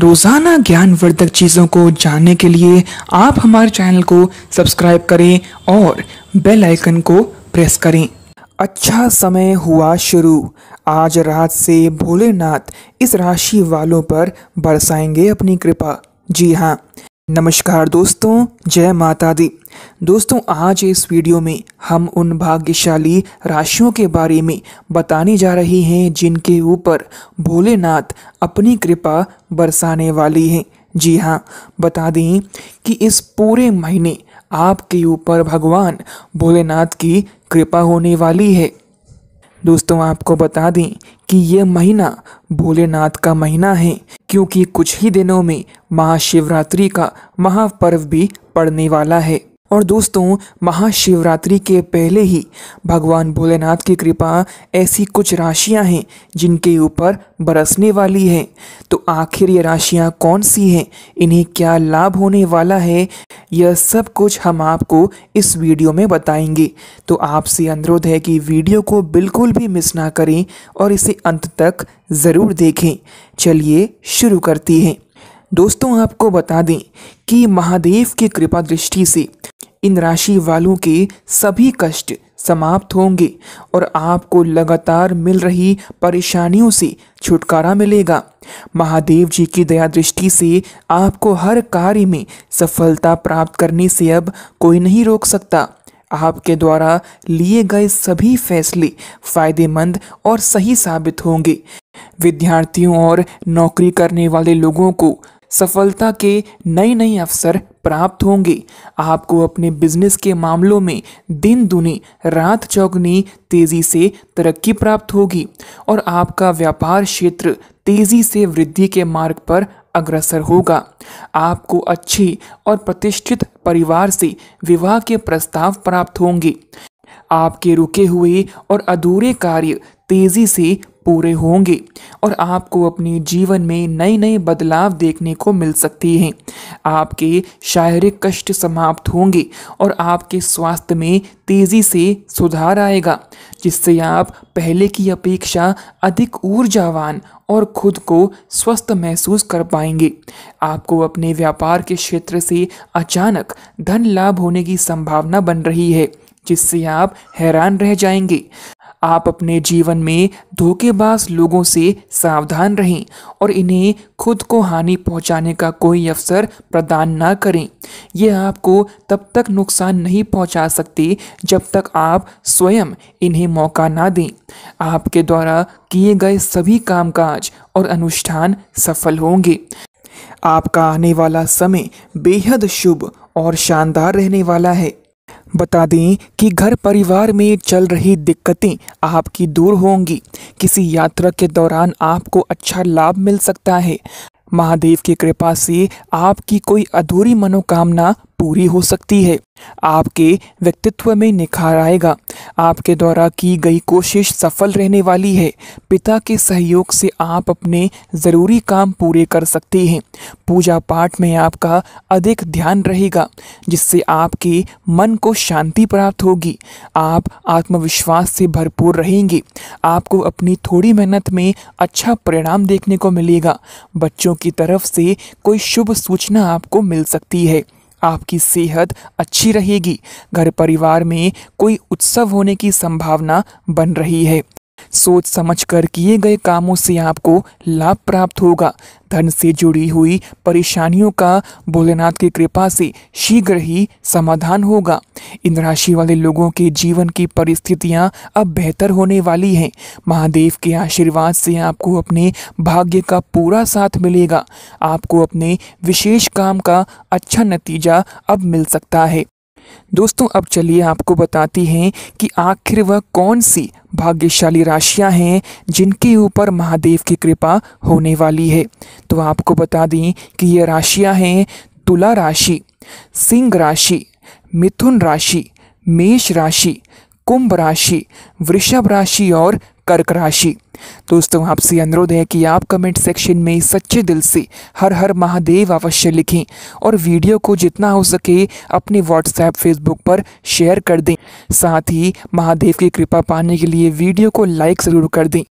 रोज़ाना ज्ञानवर्धक चीज़ों को जानने के लिए आप हमारे चैनल को सब्सक्राइब करें और बेल आइकन को प्रेस करें अच्छा समय हुआ शुरू आज रात से भोलेनाथ इस राशि वालों पर बरसाएंगे अपनी कृपा जी हाँ नमस्कार दोस्तों जय माता दी दोस्तों आज इस वीडियो में हम उन भाग्यशाली राशियों के बारे में बताने जा रहे हैं जिनके ऊपर भोलेनाथ अपनी कृपा बरसाने वाली है जी हाँ बता दें कि इस पूरे महीने आपके ऊपर भगवान भोलेनाथ की कृपा होने वाली है दोस्तों आपको बता दें कि यह महीना भोलेनाथ का महीना है क्योंकि कुछ ही दिनों में महाशिवरात्रि का महापर्व भी पड़ने वाला है और दोस्तों महाशिवरात्रि के पहले ही भगवान भोलेनाथ की कृपा ऐसी कुछ राशियां हैं जिनके ऊपर बरसने वाली है तो आखिर ये राशियां कौन सी हैं इन्हें क्या लाभ होने वाला है यह सब कुछ हम आपको इस वीडियो में बताएंगे तो आपसे अनुरोध है कि वीडियो को बिल्कुल भी मिस ना करें और इसे अंत तक ज़रूर देखें चलिए शुरू करती हैं दोस्तों आपको बता दें कि महादेव की कृपा दृष्टि से इन राशि वालों के सभी कष्ट समाप्त होंगे और आपको लगातार मिल रही परेशानियों से छुटकारा मिलेगा महादेव जी की दया दृष्टि से आपको हर कार्य में सफलता प्राप्त करने से अब कोई नहीं रोक सकता आपके द्वारा लिए गए सभी फैसले फायदेमंद और सही साबित होंगे विद्यार्थियों और नौकरी करने वाले लोगों को सफलता के नए नए अवसर प्राप्त होंगे आपको अपने बिजनेस के मामलों में दिन दुनी रात चौगनी तेज़ी से तरक्की प्राप्त होगी और आपका व्यापार क्षेत्र तेज़ी से वृद्धि के मार्ग पर अग्रसर होगा आपको अच्छी और प्रतिष्ठित परिवार से विवाह के प्रस्ताव प्राप्त होंगे आपके रुके हुए और अधूरे कार्य तेजी से पूरे होंगे और आपको अपने जीवन में नए नए बदलाव देखने को मिल सकती हैं आपके शारीरिक कष्ट समाप्त होंगे और आपके स्वास्थ्य में तेज़ी से सुधार आएगा जिससे आप पहले की अपेक्षा अधिक ऊर्जावान और खुद को स्वस्थ महसूस कर पाएंगे आपको अपने व्यापार के क्षेत्र से अचानक धन लाभ होने की संभावना बन रही है जिससे आप हैरान रह जाएंगे आप अपने जीवन में धोखेबाज लोगों से सावधान रहें और इन्हें खुद को हानि पहुंचाने का कोई अवसर प्रदान ना करें ये आपको तब तक नुकसान नहीं पहुंचा सकते जब तक आप स्वयं इन्हें मौका ना दें आपके द्वारा किए गए सभी कामकाज और अनुष्ठान सफल होंगे आपका आने वाला समय बेहद शुभ और शानदार रहने वाला है बता दें कि घर परिवार में चल रही दिक्कतें आपकी दूर होंगी किसी यात्रा के दौरान आपको अच्छा लाभ मिल सकता है महादेव की कृपा से आपकी कोई अधूरी मनोकामना पूरी हो सकती है आपके व्यक्तित्व में निखार आएगा आपके द्वारा की गई कोशिश सफल रहने वाली है पिता के सहयोग से आप अपने ज़रूरी काम पूरे कर सकते हैं पूजा पाठ में आपका अधिक ध्यान रहेगा जिससे आपके मन को शांति प्राप्त होगी आप आत्मविश्वास से भरपूर रहेंगे आपको अपनी थोड़ी मेहनत में अच्छा परिणाम देखने को मिलेगा बच्चों की तरफ से कोई शुभ सूचना आपको मिल सकती है आपकी सेहत अच्छी रहेगी घर परिवार में कोई उत्सव होने की संभावना बन रही है सोच समझकर किए गए कामों से आपको लाभ प्राप्त होगा धन से जुड़ी हुई परेशानियों का भोलेनाथ की कृपा से शीघ्र ही समाधान होगा इन राशि वाले लोगों के जीवन की परिस्थितियां अब बेहतर होने वाली हैं महादेव के आशीर्वाद से आपको अपने भाग्य का पूरा साथ मिलेगा आपको अपने विशेष काम का अच्छा नतीजा अब मिल सकता है दोस्तों अब चलिए आपको बताती हैं कि आखिर वह कौन सी भाग्यशाली राशियां हैं जिनके ऊपर महादेव की कृपा होने वाली है तो आपको बता दें कि ये राशियां हैं तुला राशि सिंह राशि मिथुन राशि मेष राशि कुंभ राशि वृषभ राशि और कर्क राशि दोस्तों आपसे अनुरोध है कि आप कमेंट सेक्शन में सच्चे दिल से हर हर महादेव अवश्य लिखें और वीडियो को जितना हो सके अपने व्हाट्सएप फेसबुक पर शेयर कर दें साथ ही महादेव की कृपा पाने के लिए वीडियो को लाइक ज़रूर कर दें